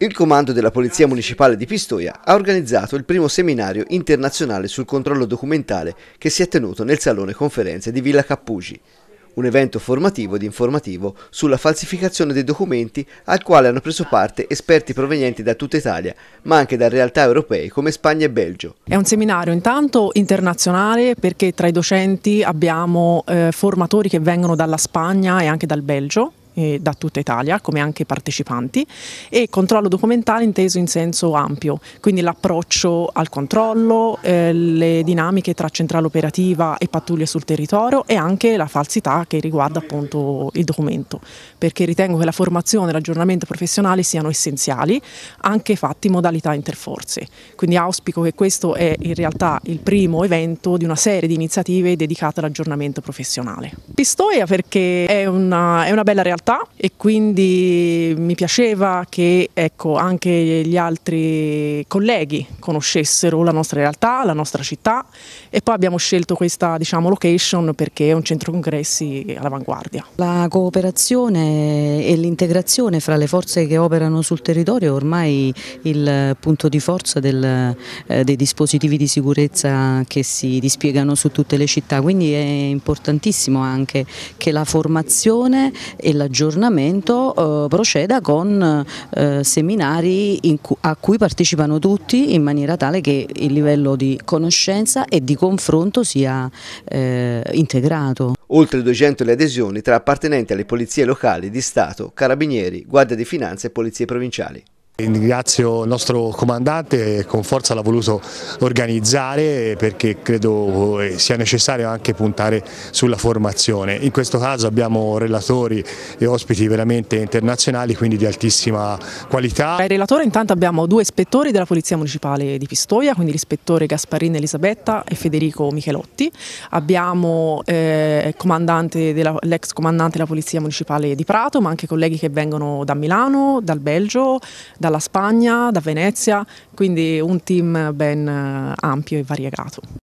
Il comando della Polizia Municipale di Pistoia ha organizzato il primo seminario internazionale sul controllo documentale che si è tenuto nel Salone Conferenze di Villa Cappugi, un evento formativo ed informativo sulla falsificazione dei documenti al quale hanno preso parte esperti provenienti da tutta Italia, ma anche da realtà europee come Spagna e Belgio. È un seminario intanto internazionale perché tra i docenti abbiamo eh, formatori che vengono dalla Spagna e anche dal Belgio eh, da tutta Italia, come anche partecipanti, e controllo documentale inteso in senso ampio, quindi l'approccio al controllo, eh, le dinamiche tra centrale operativa e pattuglie sul territorio e anche la falsità che riguarda appunto il documento, perché ritengo che la formazione e l'aggiornamento professionale siano essenziali, anche fatti in modalità interforze. Quindi auspico che questo è in realtà il primo evento di una serie di iniziative dedicate all'aggiornamento professionale. Pistoia perché è una, è una bella realtà realtà e quindi mi piaceva che ecco, anche gli altri colleghi conoscessero la nostra realtà, la nostra città e poi abbiamo scelto questa diciamo, location perché è un centro congressi all'avanguardia. La cooperazione e l'integrazione fra le forze che operano sul territorio è ormai il punto di forza del, eh, dei dispositivi di sicurezza che si dispiegano su tutte le città, quindi è importantissimo anche che la formazione e la giustizia aggiornamento eh, proceda con eh, seminari cu a cui partecipano tutti in maniera tale che il livello di conoscenza e di confronto sia eh, integrato. Oltre 200 le adesioni tra appartenenti alle polizie locali di Stato, Carabinieri, Guardia di Finanza e Polizie Provinciali. Ringrazio il nostro comandante, con forza l'ha voluto organizzare perché credo eh, sia necessario anche puntare sulla formazione. In questo caso abbiamo relatori e ospiti veramente internazionali, quindi di altissima qualità. Tra relatore intanto abbiamo due ispettori della Polizia Municipale di Pistoia, quindi l'ispettore Gasparin Elisabetta e Federico Michelotti. Abbiamo eh, l'ex comandante della Polizia Municipale di Prato, ma anche colleghi che vengono da Milano, dal Belgio, da dalla Spagna, da Venezia, quindi un team ben eh, ampio e variegato.